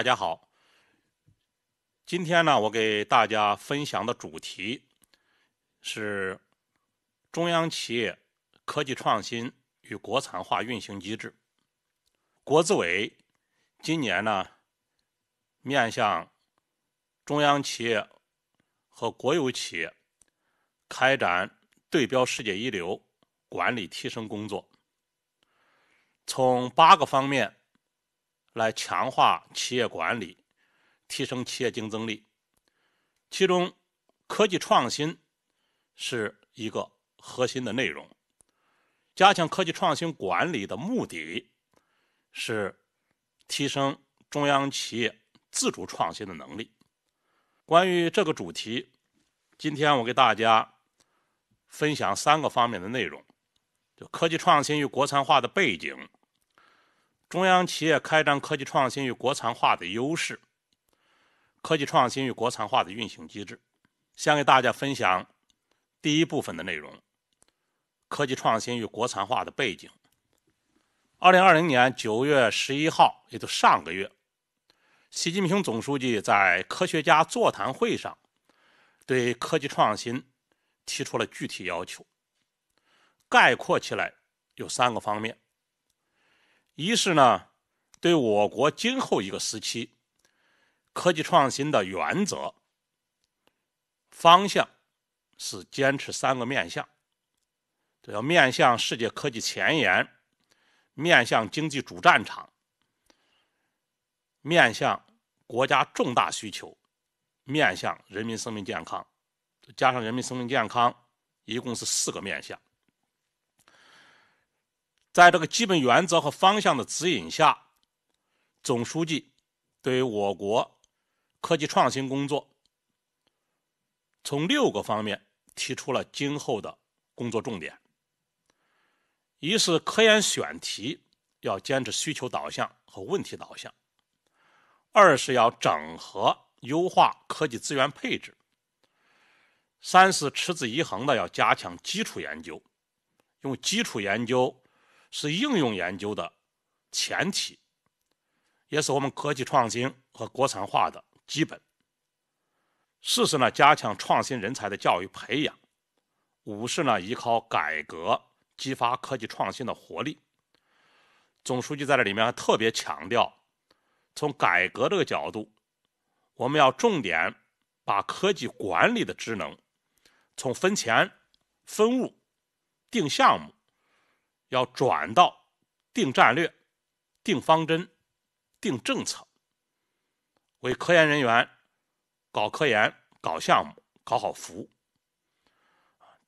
大家好，今天呢，我给大家分享的主题是中央企业科技创新与国产化运行机制。国资委今年呢，面向中央企业和国有企业开展对标世界一流管理提升工作，从八个方面。来强化企业管理，提升企业竞争力。其中，科技创新是一个核心的内容。加强科技创新管理的目的是提升中央企业自主创新的能力。关于这个主题，今天我给大家分享三个方面的内容：就科技创新与国产化的背景。中央企业开展科技创新与国产化的优势，科技创新与国产化的运行机制。先给大家分享第一部分的内容：科技创新与国产化的背景。二零二零年九月十一号，也就上个月，习近平总书记在科学家座谈会上对科技创新提出了具体要求，概括起来有三个方面。一是呢，对我国今后一个时期科技创新的原则方向是坚持三个面向：，这要面向世界科技前沿，面向经济主战场，面向国家重大需求，面向人民生命健康。加上人民生命健康，一共是四个面向。在这个基本原则和方向的指引下，总书记对我国科技创新工作从六个方面提出了今后的工作重点：一是科研选题要坚持需求导向和问题导向；二是要整合优化科技资源配置；三是持之以恒的要加强基础研究，用基础研究。是应用研究的前提，也是我们科技创新和国产化的基本。四是呢，加强创新人才的教育培养。五是呢，依靠改革激发科技创新的活力。总书记在这里面还特别强调，从改革这个角度，我们要重点把科技管理的职能从分钱、分物、定项目。要转到定战略、定方针、定政策，为科研人员搞科研、搞项目、搞好服务。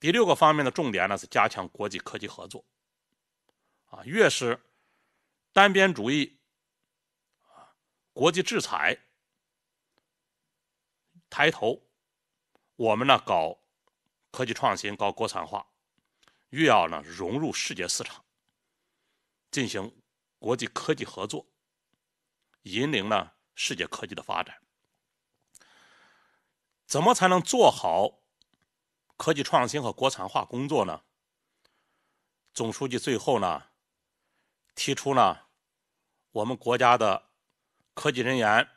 第六个方面的重点呢是加强国际科技合作。啊，越是单边主义，国际制裁抬头，我们呢搞科技创新、搞国产化。越要呢融入世界市场，进行国际科技合作，引领呢世界科技的发展。怎么才能做好科技创新和国产化工作呢？总书记最后呢，提出呢，我们国家的科技人员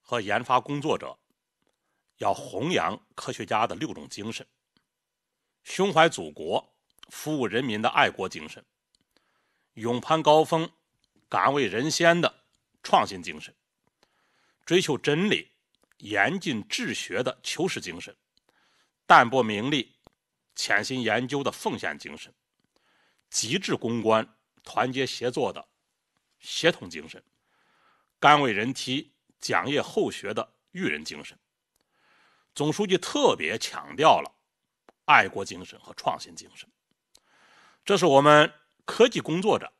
和研发工作者要弘扬科学家的六种精神。胸怀祖国、服务人民的爱国精神，勇攀高峰、敢为人先的创新精神，追求真理、严谨治学的求实精神，淡泊名利、潜心研究的奉献精神，极致公关、团结协作的协同精神，甘为人梯、奖业后学的育人精神。总书记特别强调了。爱国精神和创新精神，这是我们科技工作者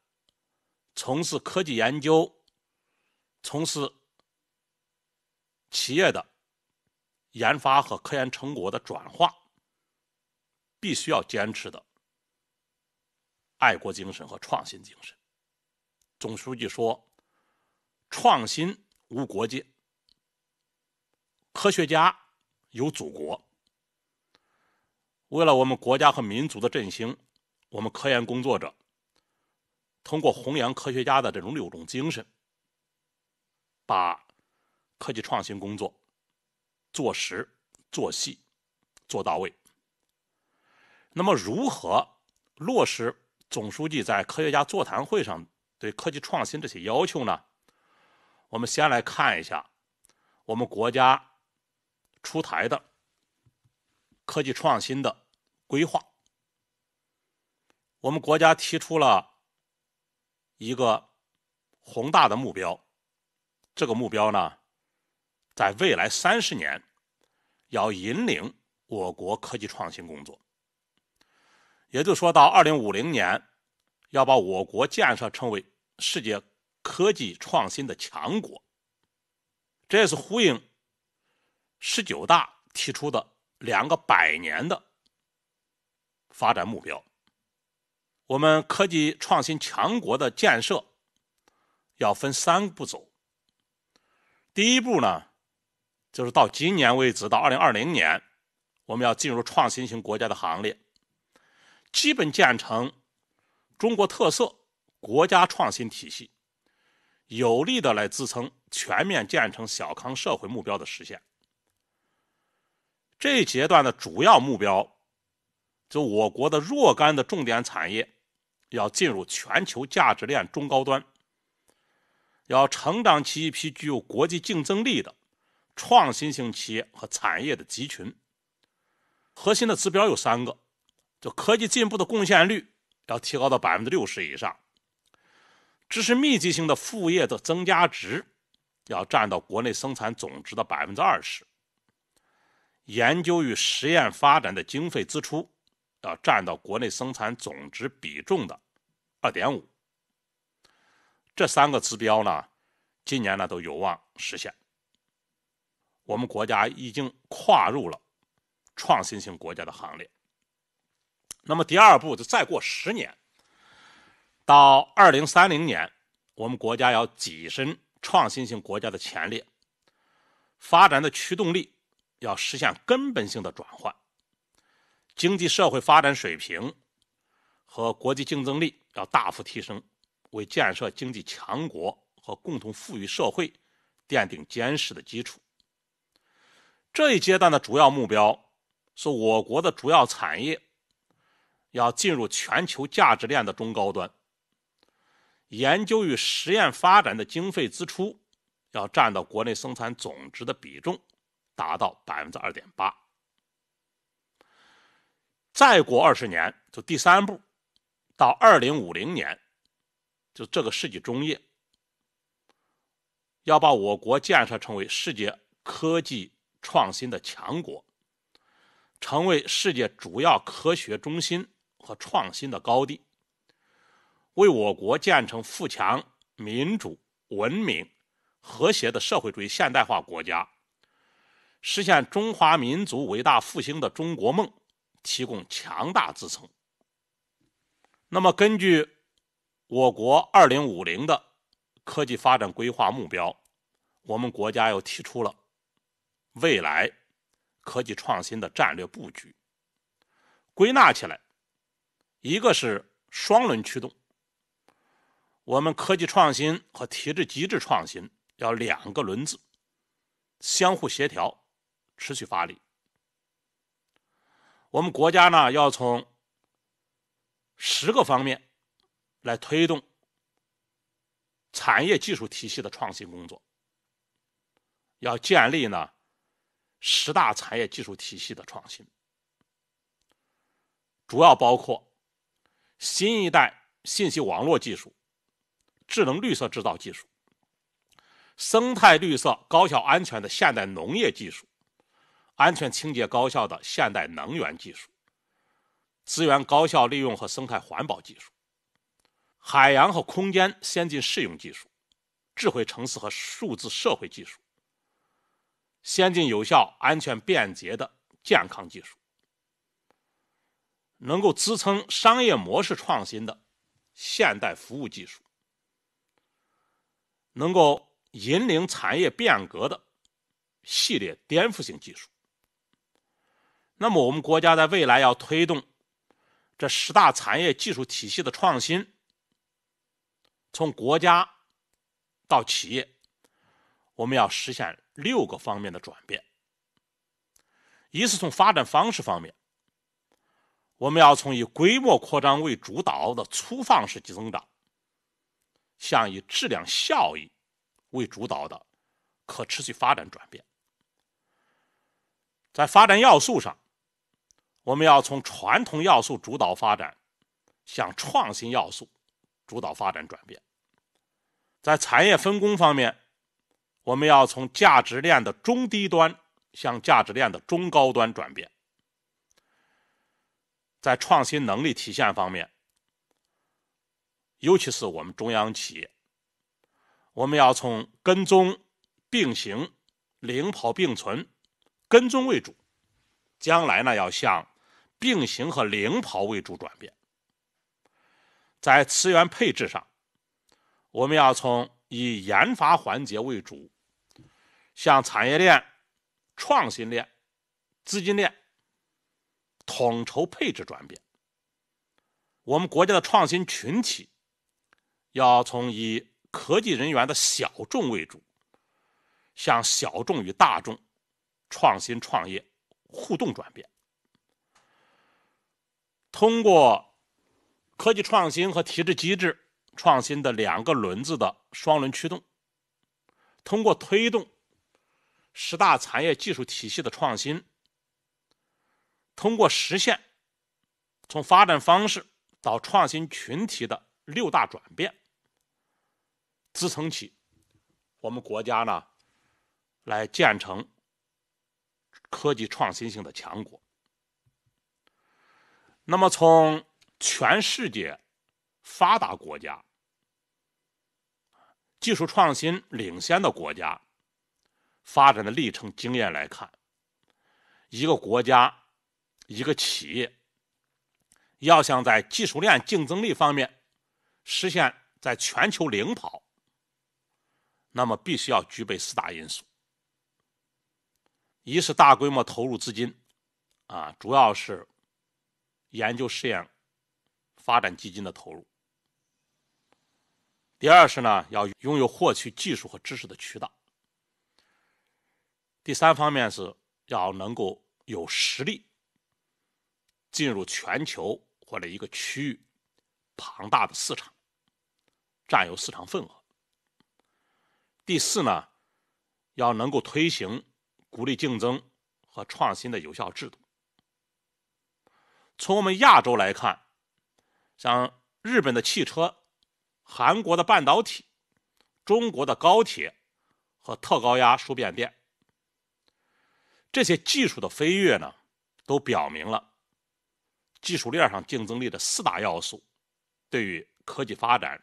从事科技研究、从事企业的研发和科研成果的转化，必须要坚持的爱国精神和创新精神。总书记说：“创新无国界，科学家有祖国。”为了我们国家和民族的振兴，我们科研工作者通过弘扬科学家的这种六种精神，把科技创新工作做实、做细、做到位。那么，如何落实总书记在科学家座谈会上对科技创新这些要求呢？我们先来看一下我们国家出台的科技创新的。规划，我们国家提出了一个宏大的目标，这个目标呢，在未来三十年要引领我国科技创新工作，也就说到二零五零年要把我国建设成为世界科技创新的强国，这也是呼应十九大提出的两个百年的。发展目标，我们科技创新强国的建设要分三步走。第一步呢，就是到今年为止，到二零二零年，我们要进入创新型国家的行列，基本建成中国特色国家创新体系，有力的来支撑全面建成小康社会目标的实现。这一阶段的主要目标。就我国的若干的重点产业，要进入全球价值链中高端，要成长起一批具有国际竞争力的创新型企业和产业的集群。核心的指标有三个：，就科技进步的贡献率要提高到百分之六十以上，知识密集型的副业的增加值要占到国内生产总值的百分之二十，研究与实验发展的经费支出。要占到国内生产总值比重的二点五，这三个指标呢，今年呢都有望实现。我们国家已经跨入了创新型国家的行列。那么第二步就再过十年，到二零三零年，我们国家要跻身创新型国家的前列，发展的驱动力要实现根本性的转换。经济社会发展水平和国际竞争力要大幅提升，为建设经济强国和共同富裕社会奠定坚实的基础。这一阶段的主要目标是，我国的主要产业要进入全球价值链的中高端，研究与实验发展的经费支出要占到国内生产总值的比重达到百分之二点八。再过二十年，就第三步，到二零五零年，就这个世纪中叶，要把我国建设成为世界科技创新的强国，成为世界主要科学中心和创新的高地，为我国建成富强、民主、文明、和谐的社会主义现代化国家，实现中华民族伟大复兴的中国梦。提供强大支撑。那么，根据我国“二零五零”的科技发展规划目标，我们国家又提出了未来科技创新的战略布局。归纳起来，一个是双轮驱动，我们科技创新和体制机制创新要两个轮子相互协调，持续发力。我们国家呢，要从十个方面来推动产业技术体系的创新工作，要建立呢十大产业技术体系的创新，主要包括新一代信息网络技术、智能绿色制造技术、生态绿色高效安全的现代农业技术。安全、清洁、高效的现代能源技术，资源高效利用和生态环保技术，海洋和空间先进适用技术，智慧城市和数字社会技术，先进、有效、安全、便捷的健康技术，能够支撑商业模式创新的现代服务技术，能够引领产业变革的系列颠覆性技术。那么，我们国家在未来要推动这十大产业技术体系的创新，从国家到企业，我们要实现六个方面的转变：一是从发展方式方面，我们要从以规模扩张为主导的粗放式增长，向以质量效益为主导的可持续发展转变；在发展要素上。我们要从传统要素主导发展向创新要素主导发展转变，在产业分工方面，我们要从价值链的中低端向价值链的中高端转变，在创新能力体现方面，尤其是我们中央企业，我们要从跟踪并行、领跑并存、跟踪为主，将来呢要向。并行和领跑为主转变，在资源配置上，我们要从以研发环节为主，向产业链、创新链、资金链统筹配置转变。我们国家的创新群体要从以科技人员的小众为主，向小众与大众创新创业互动转变。通过科技创新和体制机制创新的两个轮子的双轮驱动，通过推动十大产业技术体系的创新，通过实现从发展方式到创新群体的六大转变，支撑起我们国家呢来建成科技创新性的强国。那么，从全世界发达国家技术创新领先的国家发展的历程经验来看，一个国家、一个企业要想在技术链竞争力方面实现在全球领跑，那么必须要具备四大因素：一是大规模投入资金，啊，主要是。研究试验发展基金的投入。第二是呢，要拥有获取技术和知识的渠道。第三方面是要能够有实力进入全球或者一个区域庞大的市场，占有市场份额。第四呢，要能够推行鼓励竞争和创新的有效制度。从我们亚洲来看，像日本的汽车、韩国的半导体、中国的高铁和特高压输变电，这些技术的飞跃呢，都表明了技术链上竞争力的四大要素对于科技发展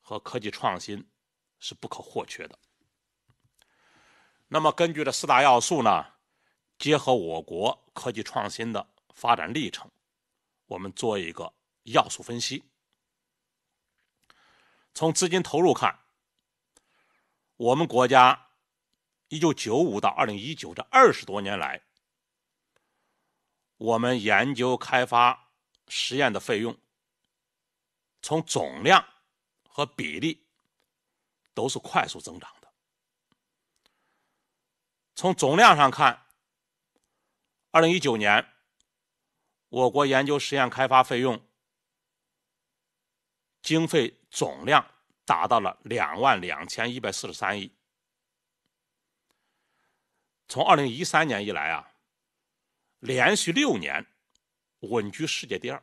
和科技创新是不可或缺的。那么，根据这四大要素呢，结合我国科技创新的。发展历程，我们做一个要素分析。从资金投入看，我们国家一九九五到二零一九这二十多年来，我们研究开发实验的费用，从总量和比例都是快速增长的。从总量上看，二零一九年。我国研究实验开发费用经费总量达到了两万两千一百四十三亿。从二零一三年以来啊，连续六年稳居世界第二，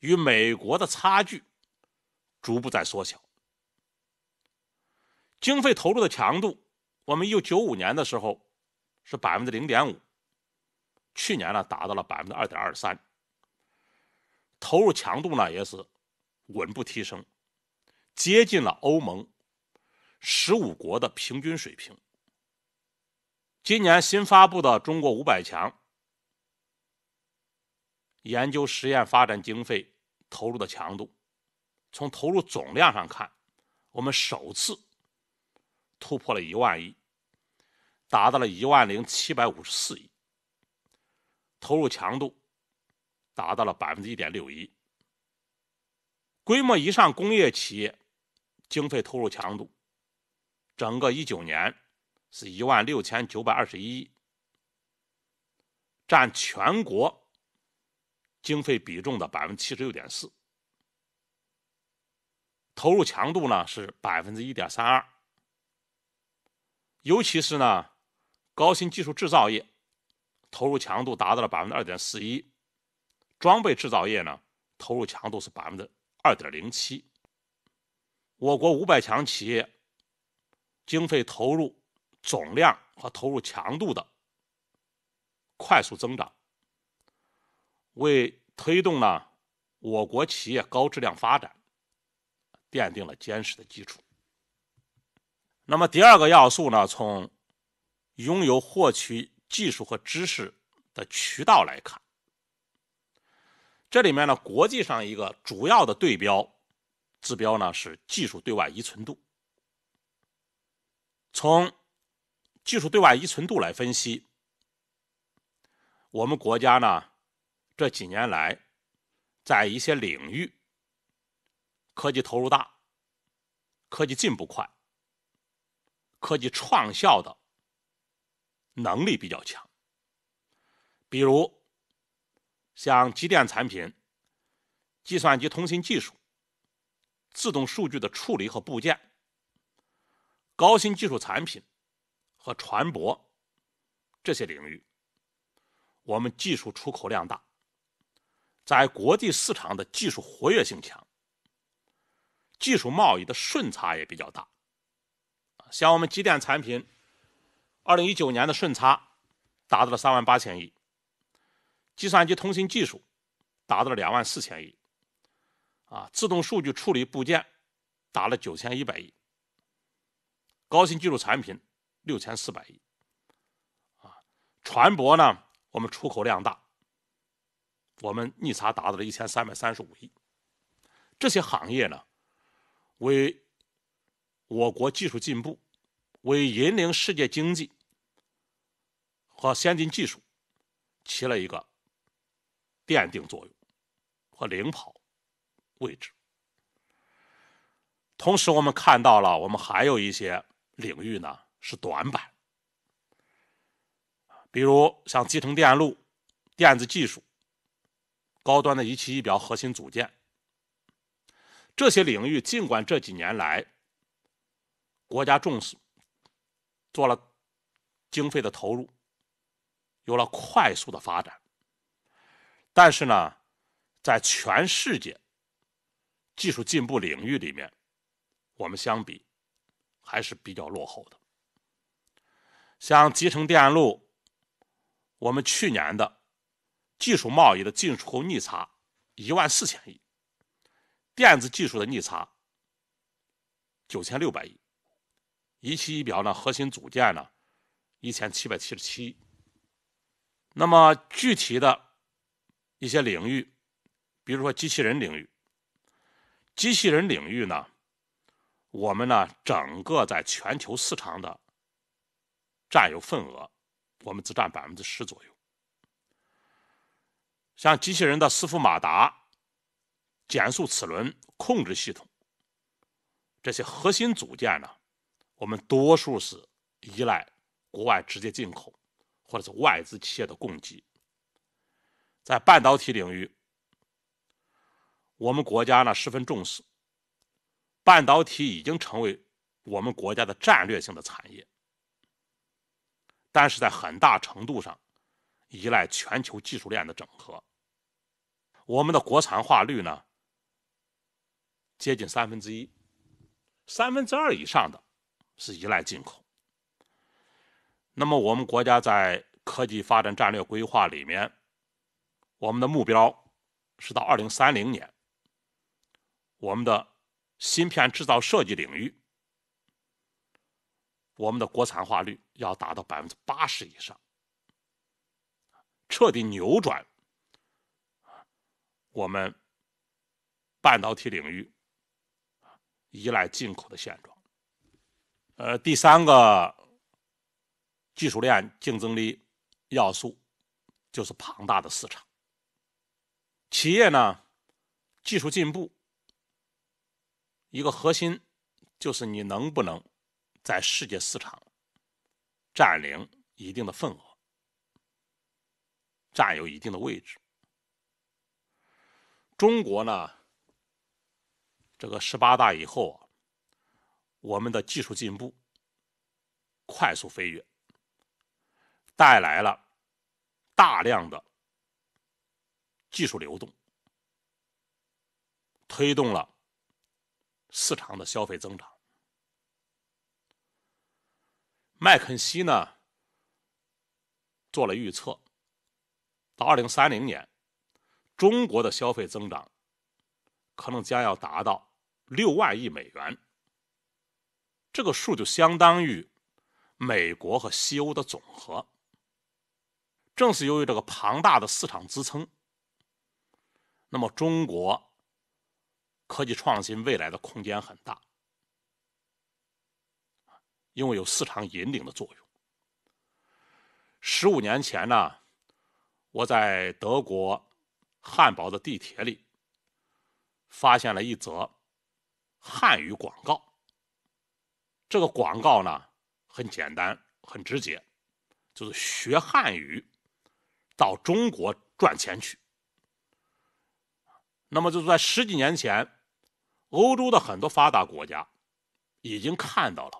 与美国的差距逐步在缩小。经费投入的强度，我们一九九五年的时候是百分之零点五。去年呢，达到了百分之二点二三，投入强度呢也是稳步提升，接近了欧盟十五国的平均水平。今年新发布的中国五百强研究实验发展经费投入的强度，从投入总量上看，我们首次突破了一万亿，达到了一万零七百五十四亿。投入强度达到了百分之一点六一，规模以上工业企业经费投入强度，整个一九年是一万六千九百二十一亿，占全国经费比重的百分之七十六点四，投入强度呢是百分之一点三二，尤其是呢，高新技术制造业。投入强度达到了百分之二点四一，装备制造业呢投入强度是百分之二点零七。我国五百强企业经费投入总量和投入强度的快速增长，为推动呢我国企业高质量发展奠定了坚实的基础。那么第二个要素呢，从拥有获取。技术和知识的渠道来看，这里面呢，国际上一个主要的对标指标呢是技术对外依存度。从技术对外依存度来分析，我们国家呢这几年来，在一些领域，科技投入大，科技进步快，科技创效的。能力比较强，比如像机电产品、计算机通信技术、自动数据的处理和部件、高新技术产品和船舶这些领域，我们技术出口量大，在国际市场的技术活跃性强，技术贸易的顺差也比较大，像我们机电产品。二零一九年的顺差达到了三万八千亿，计算机通信技术达到了两万四千亿，啊，自动数据处理部件达了九千一百亿，高新技术产品六千四百亿，啊，船舶呢，我们出口量大，我们逆差达到了一千三百三十五亿，这些行业呢，为我国技术进步，为引领世界经济。和先进技术起了一个奠定作用和领跑位置。同时，我们看到了我们还有一些领域呢是短板，比如像集成电路、电子技术、高端的仪器仪表核心组件这些领域，尽管这几年来国家重视，做了经费的投入。有了快速的发展，但是呢，在全世界技术进步领域里面，我们相比还是比较落后的。像集成电路，我们去年的技术贸易的进出口逆差一万四千亿，电子技术的逆差九千六百亿，仪器仪表呢核心组件呢一千七百七十七。那么具体的一些领域，比如说机器人领域，机器人领域呢，我们呢整个在全球市场的占有份额，我们只占百分之十左右。像机器人的伺服马达、减速齿轮、控制系统这些核心组件呢，我们多数是依赖国外直接进口。或者是外资企业的供给，在半导体领域，我们国家呢十分重视，半导体已经成为我们国家的战略性的产业，但是在很大程度上依赖全球技术链的整合，我们的国产化率呢接近三分之一，三分之二以上的是依赖进口。那么，我们国家在科技发展战略规划里面，我们的目标是到二零三零年，我们的芯片制造设计领域，我们的国产化率要达到百分之八十以上，彻底扭转我们半导体领域依赖进口的现状。呃，第三个。技术链竞争力要素就是庞大的市场。企业呢，技术进步一个核心就是你能不能在世界市场占领一定的份额，占有一定的位置。中国呢，这个十八大以后啊，我们的技术进步快速飞跃。带来了大量的技术流动，推动了市场的消费增长。麦肯锡呢做了预测，到二零三零年，中国的消费增长可能将要达到六万亿美元。这个数就相当于美国和西欧的总和。正是由于这个庞大的市场支撑，那么中国科技创新未来的空间很大，因为有市场引领的作用。十五年前呢，我在德国汉堡的地铁里发现了一则汉语广告。这个广告呢很简单、很直接，就是学汉语。到中国赚钱去，那么就在十几年前，欧洲的很多发达国家已经看到了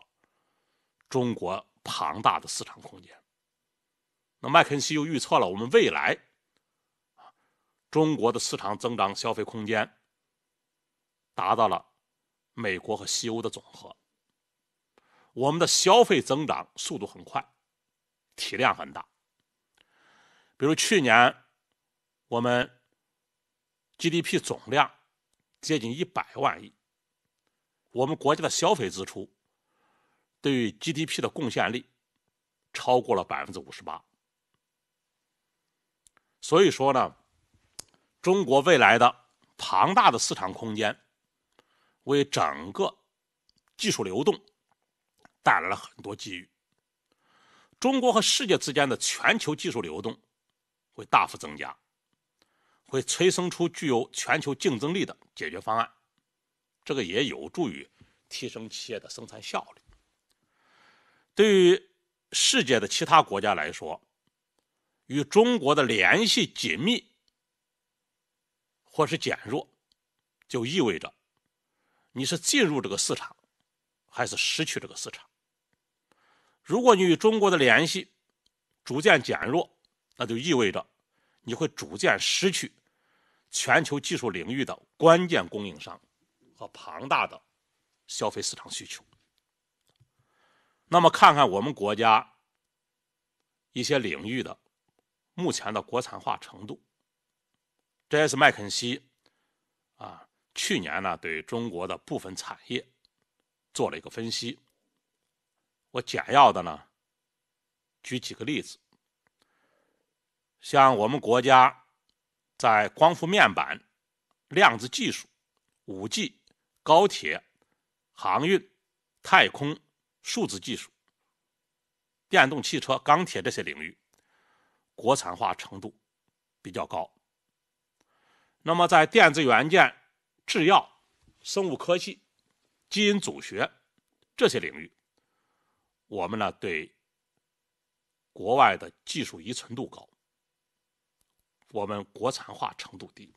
中国庞大的市场空间。那麦肯锡又预测了我们未来，中国的市场增长消费空间达到了美国和西欧的总和。我们的消费增长速度很快，体量很大。比如去年，我们 GDP 总量接近一百万亿，我们国家的消费支出对于 GDP 的贡献力超过了百分之五十八。所以说呢，中国未来的庞大的市场空间，为整个技术流动带来了很多机遇。中国和世界之间的全球技术流动。会大幅增加，会催生出具有全球竞争力的解决方案。这个也有助于提升企业的生产效率。对于世界的其他国家来说，与中国的联系紧密或是减弱，就意味着你是进入这个市场，还是失去这个市场。如果你与中国的联系逐渐减弱，那就意味着，你会逐渐失去全球技术领域的关键供应商和庞大的消费市场需求。那么，看看我们国家一些领域的目前的国产化程度。这也是麦肯锡啊去年呢，对中国的部分产业做了一个分析。我简要的呢，举几个例子。像我们国家，在光伏面板、量子技术、五 G、高铁、航运、太空、数字技术、电动汽车、钢铁这些领域，国产化程度比较高。那么，在电子元件、制药、生物科技、基因组学这些领域，我们呢对国外的技术依存度高。我们国产化程度低，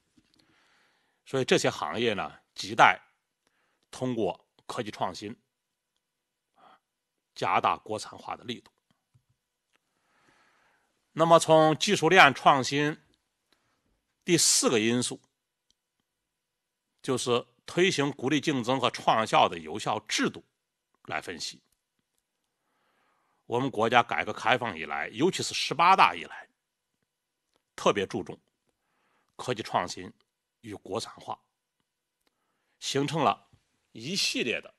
所以这些行业呢，亟待通过科技创新，加大国产化的力度。那么，从技术链创新，第四个因素就是推行鼓励竞争和创效的有效制度来分析。我们国家改革开放以来，尤其是十八大以来。特别注重科技创新与国产化，形成了一系列的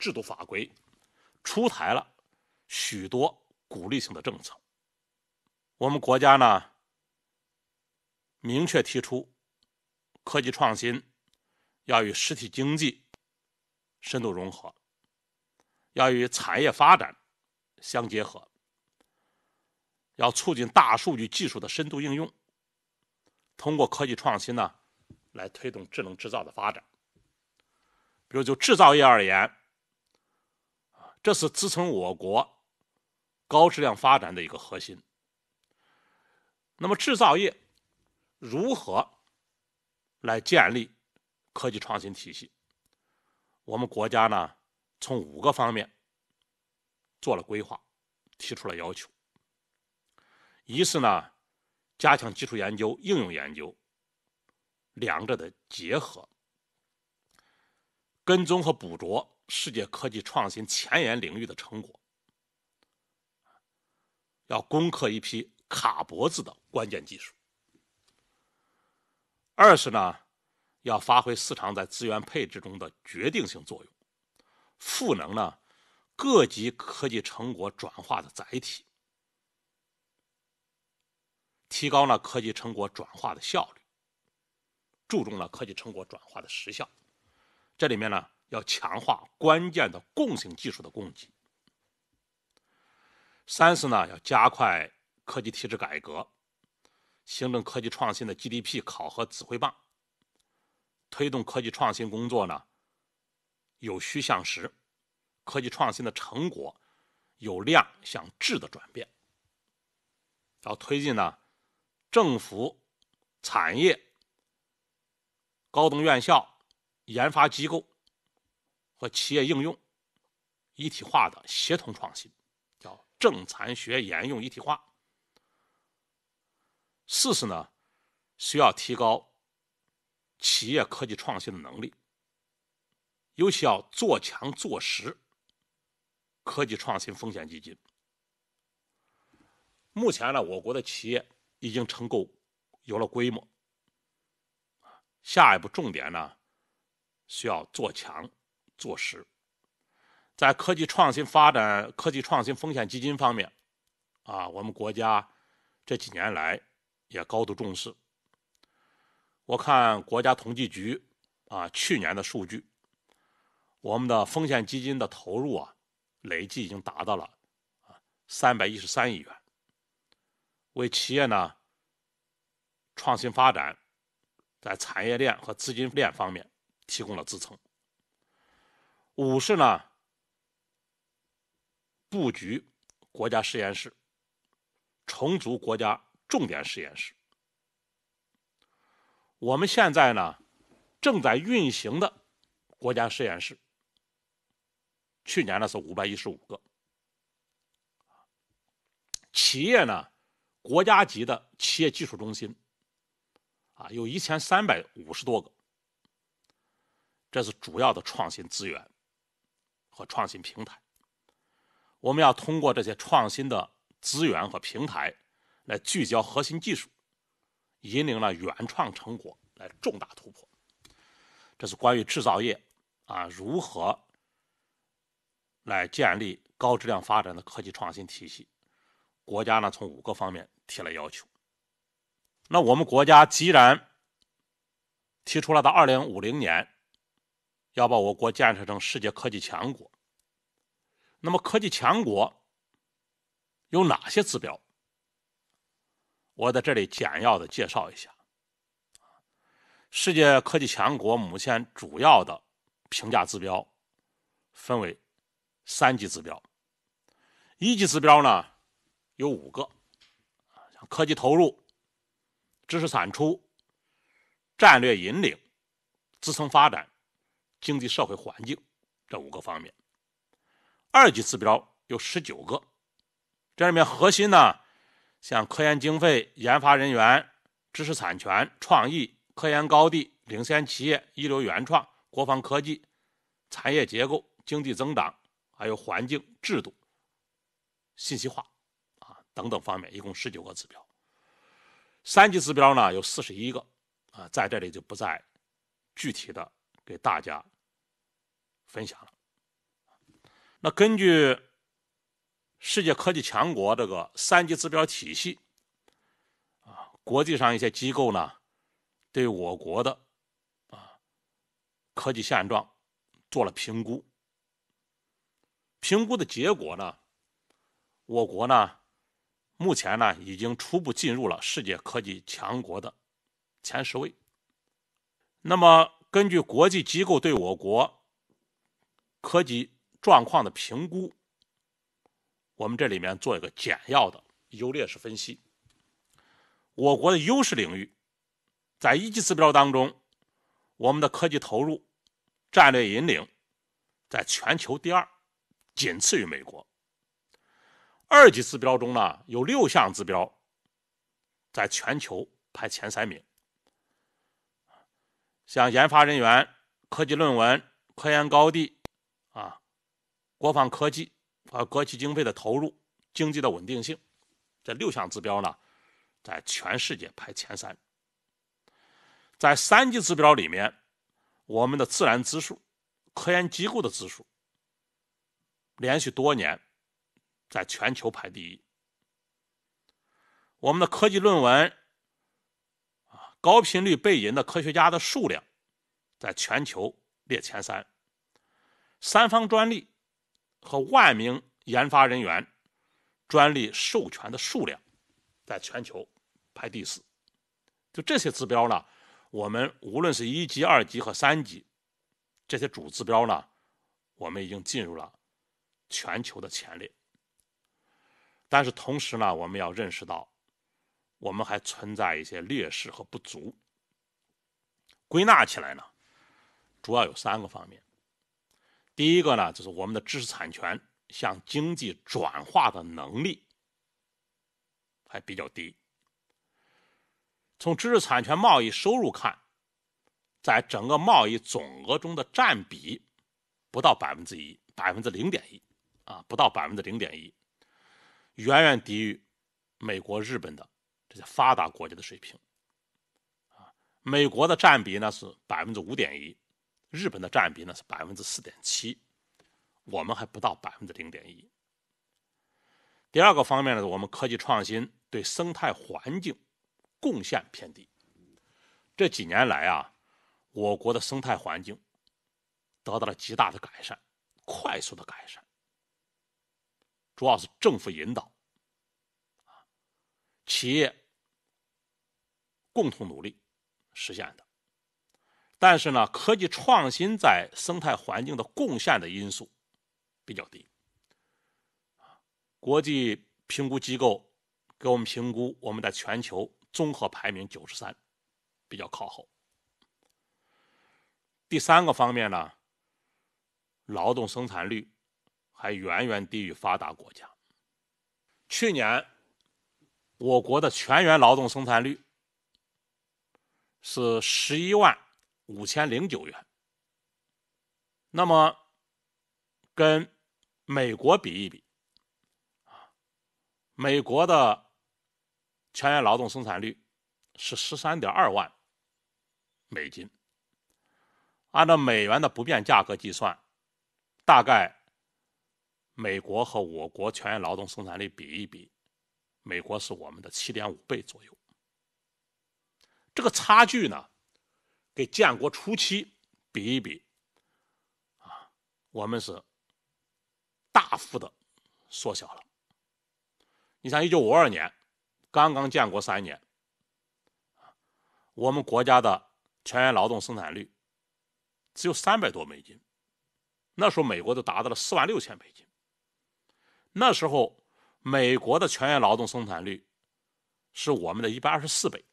制度法规，出台了许多鼓励性的政策。我们国家呢明确提出，科技创新要与实体经济深度融合，要与产业发展相结合，要促进大数据技术的深度应用。通过科技创新呢，来推动智能制造的发展。比如就制造业而言，这是支撑我国高质量发展的一个核心。那么制造业如何来建立科技创新体系？我们国家呢，从五个方面做了规划，提出了要求。一是呢。加强基础研究、应用研究两者的结合，跟踪和捕捉世界科技创新前沿领域的成果，要攻克一批卡脖子的关键技术。二是呢，要发挥市场在资源配置中的决定性作用，赋能呢各级科技成果转化的载体。提高了科技成果转化的效率，注重了科技成果转化的实效。这里面呢，要强化关键的共性技术的供给。三是呢，要加快科技体制改革，形成科技创新的 GDP 考核指挥棒，推动科技创新工作呢有虚向实，科技创新的成果有量向质的转变。要推进呢。政府、产业、高等院校、研发机构和企业应用一体化的协同创新，叫政残学研用一体化。四是呢，需要提高企业科技创新的能力，尤其要做强做实科技创新风险基金。目前呢，我国的企业。已经成够有了规模，下一步重点呢，需要做强做实，在科技创新发展、科技创新风险基金方面，啊，我们国家这几年来也高度重视。我看国家统计局啊去年的数据，我们的风险基金的投入啊，累计已经达到了啊三百一十三亿元。为企业呢创新发展，在产业链和资金链方面提供了支撑。五是呢布局国家实验室，重组国家重点实验室。我们现在呢正在运行的国家实验室，去年呢是五百一十五个，企业呢。国家级的企业技术中心，啊，有一千三百五十多个，这是主要的创新资源和创新平台。我们要通过这些创新的资源和平台，来聚焦核心技术，引领了原创成果来重大突破。这是关于制造业啊如何来建立高质量发展的科技创新体系。国家呢，从五个方面提了要求。那我们国家既然提出了到二零五零年要把我国建设成世界科技强国，那么科技强国有哪些指标？我在这里简要的介绍一下。世界科技强国目前主要的评价指标分为三级指标，一级指标呢？有五个，像科技投入、知识产出、战略引领、支撑发展、经济社会环境这五个方面。二级指标有十九个，这里面核心呢，像科研经费、研发人员、知识产权、创意、科研高地、领先企业、一流原创、国防科技、产业结构、经济增长，还有环境、制度、信息化。等等方面，一共十九个指标。三级指标呢有四十一个啊，在这里就不再具体的给大家分享了。那根据世界科技强国这个三级指标体系啊，国际上一些机构呢对我国的啊科技现状做了评估，评估的结果呢，我国呢。目前呢，已经初步进入了世界科技强国的前十位。那么，根据国际机构对我国科技状况的评估，我们这里面做一个简要的优劣势分析。我国的优势领域，在一级指标当中，我们的科技投入、战略引领，在全球第二，仅次于美国。二级指标中呢，有六项指标在全球排前三名，像研发人员、科技论文、科研高地、啊、国防科技、和国际经费的投入、经济的稳定性，这六项指标呢，在全世界排前三。在三级指标里面，我们的自然指数、科研机构的指数，连续多年。在全球排第一，我们的科技论文啊，高频率背引的科学家的数量，在全球列前三；三方专利和万名研发人员专利授权的数量，在全球排第四。就这些指标呢，我们无论是一级、二级和三级这些主指标呢，我们已经进入了全球的前列。但是同时呢，我们要认识到，我们还存在一些劣势和不足。归纳起来呢，主要有三个方面。第一个呢，就是我们的知识产权向经济转化的能力还比较低。从知识产权贸易收入看，在整个贸易总额中的占比不到百分之一，百分之零点一啊，不到百分之零点一。远远低于美国、日本的这些发达国家的水平啊！美国的占比呢是百分之五点一，日本的占比呢是百分之四点七，我们还不到百分之零点一。第二个方面呢，我们科技创新对生态环境贡献偏低。这几年来啊，我国的生态环境得到了极大的改善，快速的改善。主要是政府引导，企业共同努力实现的。但是呢，科技创新在生态环境的贡献的因素比较低，国际评估机构给我们评估，我们在全球综合排名九十三，比较靠后。第三个方面呢，劳动生产率。还远远低于发达国家。去年，我国的全员劳动生产率是十一万五千零九元。那么，跟美国比一比，啊，美国的全员劳动生产率是十三点二万美金。按照美元的不变价格计算，大概。美国和我国全员劳动生产率比一比，美国是我们的七点五倍左右。这个差距呢，给建国初期比一比，啊，我们是大幅的缩小了。你像一九五二年，刚刚建国三年，我们国家的全员劳动生产率只有三百多美金，那时候美国都达到了四万六千美金。那时候，美国的全员劳动生产率是我们的一百二十四倍。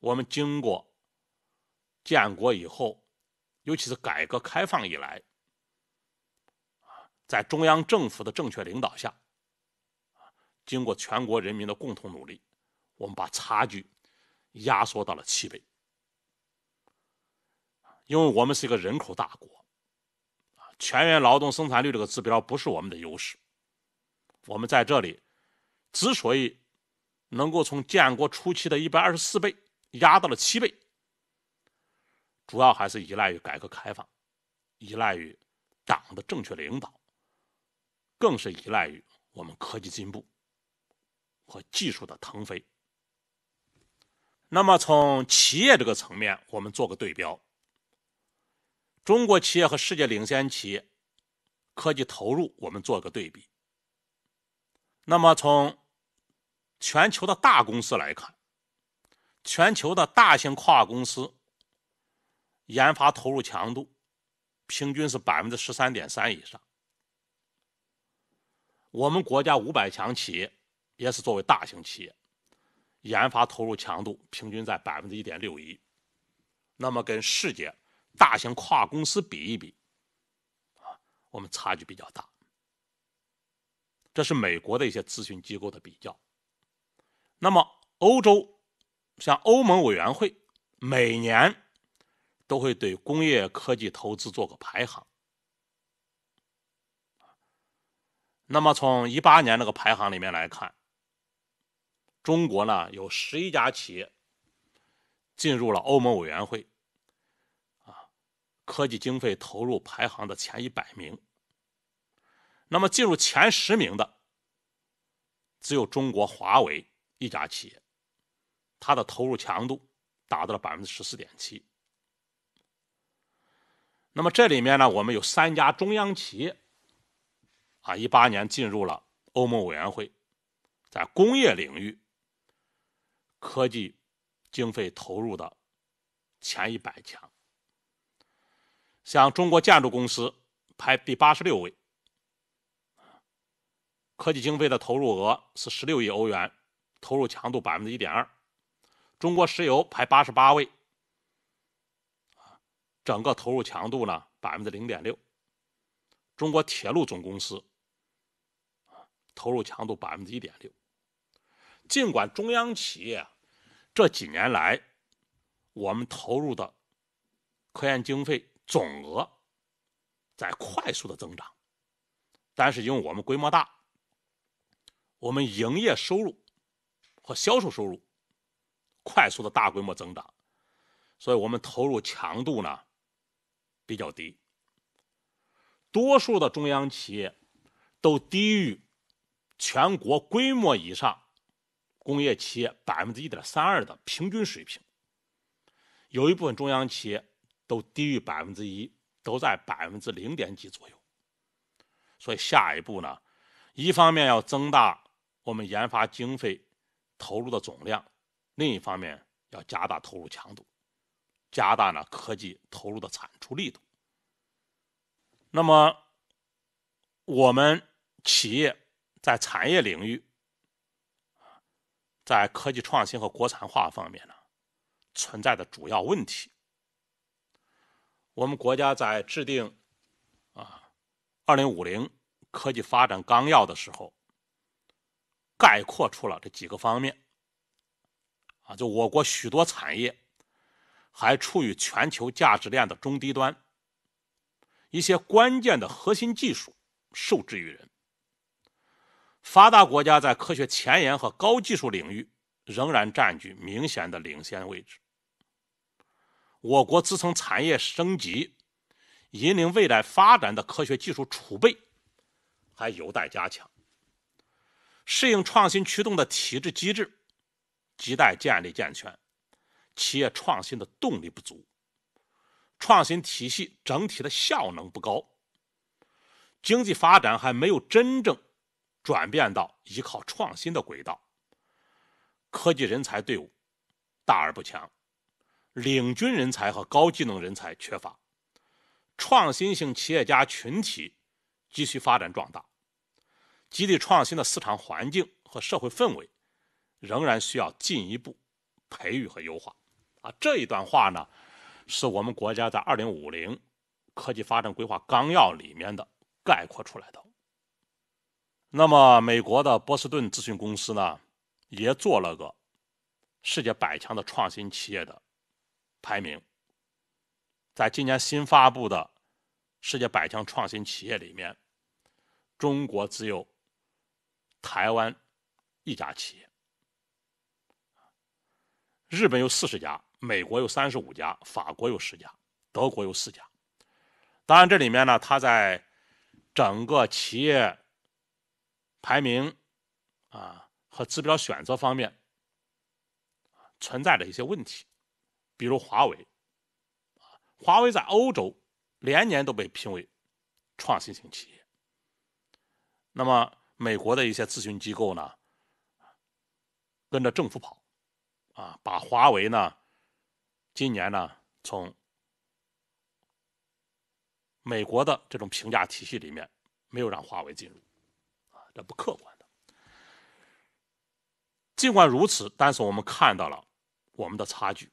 我们经过建国以后，尤其是改革开放以来，在中央政府的正确领导下，经过全国人民的共同努力，我们把差距压缩到了七倍。因为我们是一个人口大国。全员劳动生产率这个指标不是我们的优势，我们在这里之所以能够从建国初期的一百二十四倍压到了七倍，主要还是依赖于改革开放，依赖于党的正确领导，更是依赖于我们科技进步和技术的腾飞。那么从企业这个层面，我们做个对标。中国企业和世界领先企业科技投入，我们做个对比。那么从全球的大公司来看，全球的大型跨国公司研发投入强度平均是百分之十三点三以上。我们国家五百强企业也是作为大型企业，研发投入强度平均在百分之一点六一。那么跟世界。大型跨公司比一比，啊，我们差距比较大。这是美国的一些咨询机构的比较。那么欧洲，像欧盟委员会每年都会对工业科技投资做个排行。那么从一八年那个排行里面来看，中国呢有十一家企业进入了欧盟委员会。科技经费投入排行的前一百名，那么进入前十名的只有中国华为一家企业，它的投入强度达到了百分之十四点七。那么这里面呢，我们有三家中央企业，啊，一八年进入了欧盟委员会，在工业领域科技经费投入的前一百强。像中国建筑公司排第八十六位，科技经费的投入额是十六亿欧元，投入强度百分之一点二。中国石油排八十八位，整个投入强度呢百分之零点六。中国铁路总公司，投入强度百分之一点六。尽管中央企业这几年来我们投入的科研经费。总额在快速的增长，但是因为我们规模大，我们营业收入和销售收入快速的大规模增长，所以我们投入强度呢比较低，多数的中央企业都低于全国规模以上工业企业百分之一点三二的平均水平，有一部分中央企业。都低于百分之一，都在百分之零点几左右。所以下一步呢，一方面要增大我们研发经费投入的总量，另一方面要加大投入强度，加大呢科技投入的产出力度。那么，我们企业在产业领域，在科技创新和国产化方面呢，存在的主要问题。我们国家在制定《啊二零五零科技发展纲要》的时候，概括出了这几个方面。啊，就我国许多产业还处于全球价值链的中低端，一些关键的核心技术受制于人，发达国家在科学前沿和高技术领域仍然占据明显的领先位置。我国支撑产业升级、引领未来发展的科学技术储备还有待加强，适应创新驱动的体制机制亟待建立健全，企业创新的动力不足，创新体系整体的效能不高，经济发展还没有真正转变到依靠创新的轨道，科技人才队伍大而不强。领军人才和高技能人才缺乏，创新型企业家群体急需发展壮大，激励创新的市场环境和社会氛围仍然需要进一步培育和优化。啊，这一段话呢，是我们国家在《二零五零科技发展规划纲要》里面的概括出来的。那么，美国的波士顿咨询公司呢，也做了个世界百强的创新企业的。排名，在今年新发布的世界百强创新企业里面，中国只有台湾一家企业，日本有四十家，美国有三十五家，法国有十家，德国有四家。当然，这里面呢，它在整个企业排名啊和指标选择方面存在的一些问题。比如华为，华为在欧洲连年都被评为创新型企业。那么美国的一些咨询机构呢，跟着政府跑，啊，把华为呢，今年呢从美国的这种评价体系里面没有让华为进入，啊，这不客观的。尽管如此，但是我们看到了我们的差距。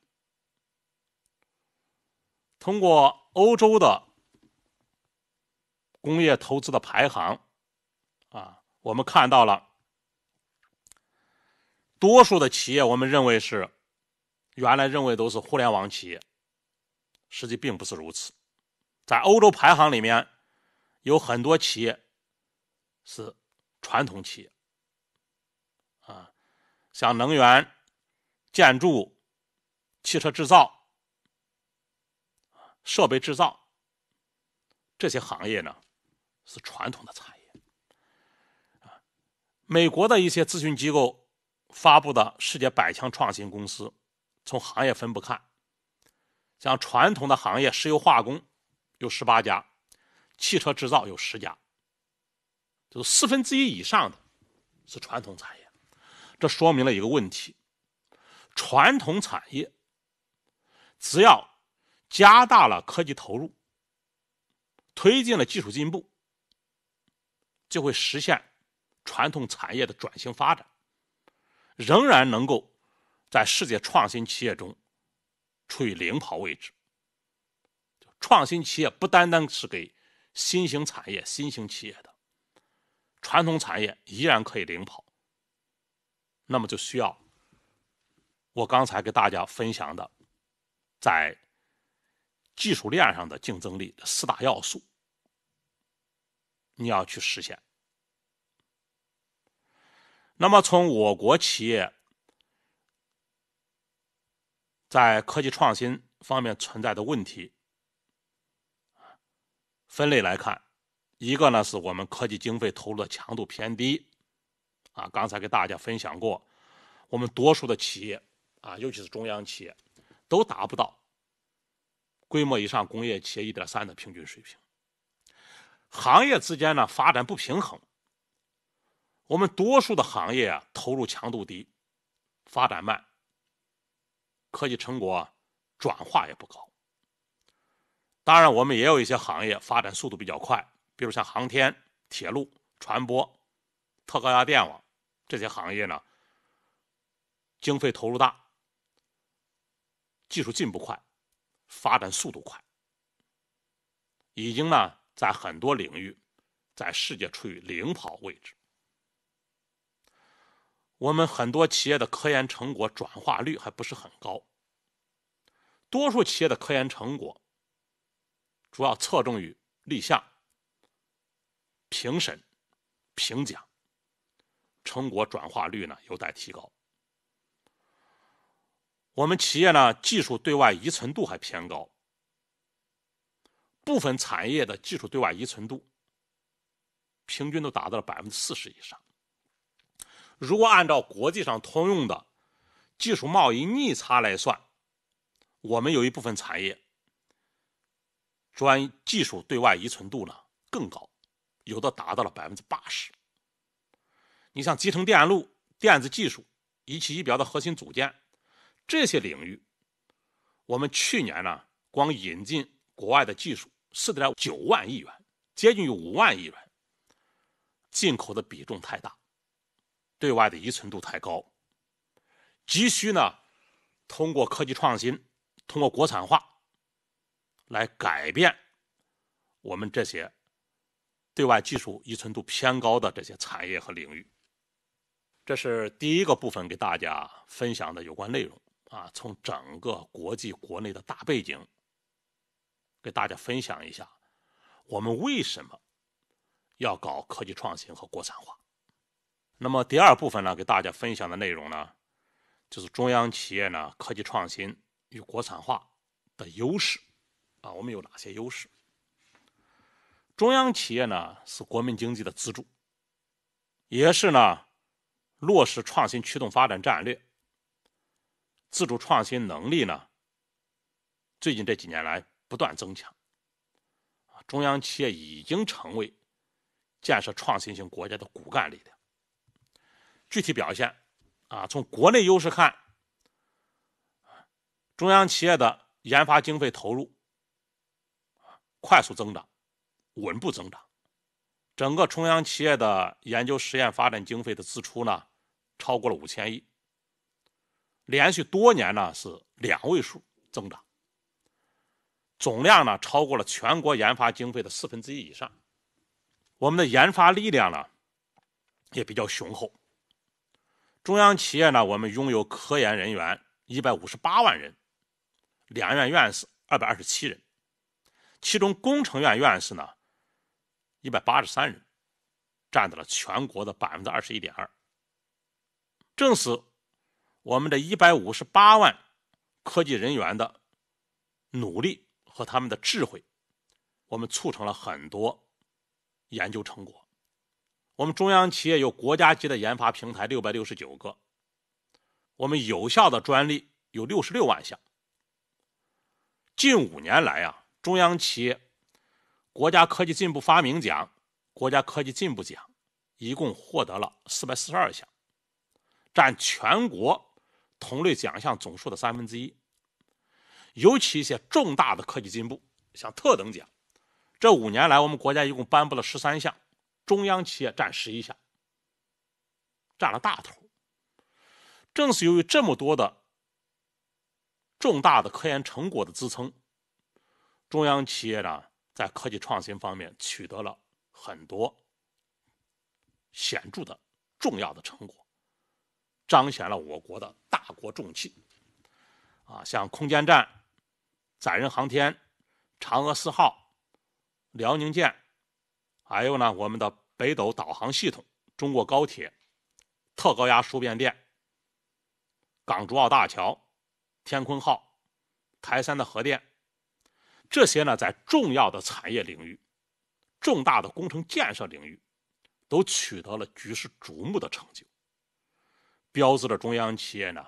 通过欧洲的工业投资的排行，啊，我们看到了多数的企业，我们认为是原来认为都是互联网企业，实际并不是如此。在欧洲排行里面，有很多企业是传统企业，啊，像能源、建筑、汽车制造。设备制造这些行业呢，是传统的产业啊。美国的一些咨询机构发布的世界百强创新公司，从行业分布看，像传统的行业，石油化工有十八家，汽车制造有十家，就是四分之一以上的是传统产业。这说明了一个问题：传统产业只要。加大了科技投入，推进了技术进步，就会实现传统产业的转型发展，仍然能够在世界创新企业中处于领跑位置。创新企业不单单是给新型产业、新型企业的，传统产业依然可以领跑。那么就需要我刚才给大家分享的，在。技术链上的竞争力的四大要素，你要去实现。那么，从我国企业在科技创新方面存在的问题，分类来看，一个呢是我们科技经费投入的强度偏低，啊，刚才给大家分享过，我们多数的企业，啊，尤其是中央企业，都达不到。规模以上工业企业一点三的平均水平，行业之间呢发展不平衡。我们多数的行业啊投入强度低，发展慢，科技成果转化也不高。当然，我们也有一些行业发展速度比较快，比如像航天、铁路、船舶、特高压电网这些行业呢，经费投入大，技术进步快。发展速度快，已经呢在很多领域，在世界处于领跑位置。我们很多企业的科研成果转化率还不是很高，多数企业的科研成果主要侧重于立项、评审、评奖，成果转化率呢有待提高。我们企业呢，技术对外依存度还偏高，部分产业的技术对外依存度平均都达到了百分之四十以上。如果按照国际上通用的技术贸易逆差来算，我们有一部分产业专技术对外依存度呢更高，有的达到了百分之八十。你像集成电路、电子技术、仪器仪表的核心组件。这些领域，我们去年呢，光引进国外的技术四点九万亿元，接近于五万亿元。进口的比重太大，对外的依存度太高，急需呢，通过科技创新，通过国产化，来改变我们这些对外技术依存度偏高的这些产业和领域。这是第一个部分给大家分享的有关内容。啊，从整个国际国内的大背景，给大家分享一下，我们为什么要搞科技创新和国产化？那么第二部分呢，给大家分享的内容呢，就是中央企业呢科技创新与国产化的优势啊，我们有哪些优势？中央企业呢是国民经济的支柱，也是呢落实创新驱动发展战略。自主创新能力呢？最近这几年来不断增强。中央企业已经成为建设创新型国家的骨干力量。具体表现啊，从国内优势看，中央企业的研发经费投入快速增长，稳步增长。整个中央企业的研究实验发展经费的支出呢，超过了五千亿。连续多年呢是两位数增长，总量呢超过了全国研发经费的四分之一以上，我们的研发力量呢也比较雄厚。中央企业呢，我们拥有科研人员一百五十八万人，两院院士二百二十七人，其中工程院院士呢一百八十三人，占到了全国的百分之二十一点二，正是。我们的一百五十八万科技人员的努力和他们的智慧，我们促成了很多研究成果。我们中央企业有国家级的研发平台六百六十九个，我们有效的专利有六十六万项。近五年来啊，中央企业国家科技进步发明奖、国家科技进步奖一共获得了四百四十二项，占全国。同类奖项总数的三分之一，尤其一些重大的科技进步，像特等奖。这五年来，我们国家一共颁布了十三项，中央企业占十一项，占了大头。正是由于这么多的重大的科研成果的支撑，中央企业呢，在科技创新方面取得了很多显著的重要的成果。彰显了我国的大国重器，啊，像空间站、载人航天、嫦娥四号、辽宁舰，还有呢我们的北斗导航系统、中国高铁、特高压输变电、港珠澳大桥、天鲲号、台山的核电，这些呢在重要的产业领域、重大的工程建设领域，都取得了举世瞩目的成就。标志着中央企业呢，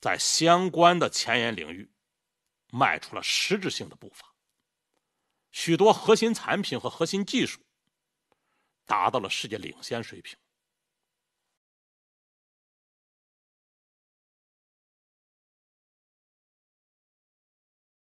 在相关的前沿领域迈出了实质性的步伐，许多核心产品和核心技术达到了世界领先水平。